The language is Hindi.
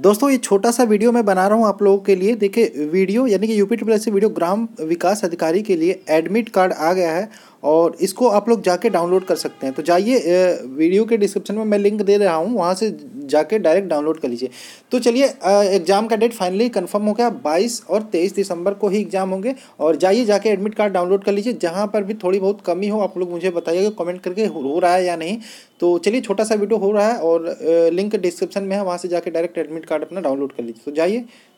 दोस्तों ये छोटा सा वीडियो मैं बना रहा हूँ आप लोगों के लिए देखिए वीडियो यानी कि यूपी ट्रिपल एस वीडियो ग्राम विकास अधिकारी के लिए एडमिट कार्ड आ गया है और इसको आप लोग जाके डाउनलोड कर सकते हैं तो जाइए वीडियो के डिस्क्रिप्शन में मैं लिंक दे रहा हूँ वहाँ से जाके डायरेक्ट डाउनलोड कर लीजिए तो चलिए एग्ज़ाम का डेट फाइनली कन्फर्म हो गया बाईस और तेईस दिसंबर को ही एग्ज़ाम होंगे और जाइए जाके एडमिट कार्ड डाउनलोड कर लीजिए जहाँ पर भी थोड़ी बहुत कमी हो आप लोग मुझे बताइएगा कमेंट करके हो रहा है या नहीं तो चलिए छोटा सा वीडियो हो रहा है और लिंक डिस्क्रिप्शन में है वहाँ से जाके डायरेक्ट एडमिट कार्ड अपना डाउनलोड कर लीजिए तो जाइए